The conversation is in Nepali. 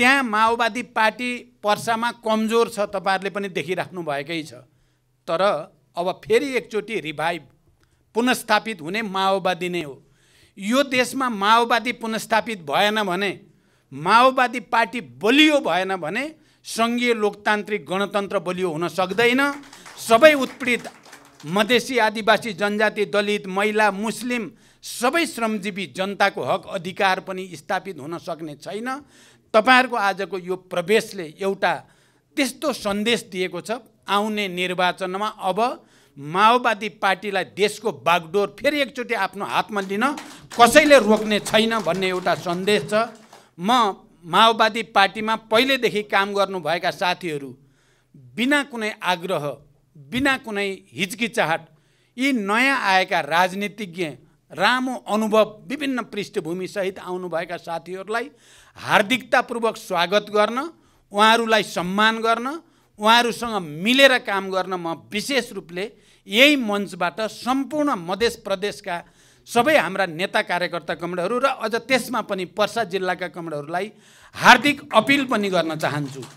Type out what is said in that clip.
त्यहाँ माओवादी पार्टी पर्सामा कमजोर छ तपाईँहरूले पनि देखिराख्नु भएकै छ तर अब फेरि एकचोटि रिभाइभ पुनस्थापित हुने माओवादी नै हो यो देशमा माओवादी पुनस्थापित भएन भने माओवादी पार्टी बलियो भएन भने सङ्घीय लोकतान्त्रिक गणतन्त्र बलियो हुन सक्दैन सबै उत्पीडित मधेसी आदिवासी जनजाति दलित महिला मुस्लिम सबै श्रमजीवी जनताको हक अधिकार पनि स्थापित हुन सक्ने छैन तपाईँहरूको आजको यो प्रवेशले एउटा त्यस्तो सन्देश दिएको छ आउने निर्वाचनमा अब माओवादी पार्टीलाई देशको बागडोर फेरि एकचोटि आफ्नो हातमा लिन कसैले रोक्ने छैन भन्ने एउटा सन्देश छ म माओवादी पार्टीमा पहिलेदेखि काम गर्नुभएका साथीहरू बिना कुनै आग्रह बिना कुनै हिचकिचाहट यी नयाँ आएका राजनीतिज्ञ रामो अनुभव विभिन्न पृष्ठभूमिसहित आउनुभएका साथीहरूलाई हार्दिकतापूर्वक स्वागत गर्न उहाँहरूलाई सम्मान गर्न उहाँहरूसँग मिलेर काम गर्न म विशेष रूपले यही मञ्चबाट सम्पूर्ण मधेस प्रदेशका सबै हाम्रा नेता कार्यकर्ता कमडहरू र अझ त्यसमा पनि पर्सा जिल्लाका कमडहरूलाई हार्दिक अपिल पनि गर्न चाहन्छु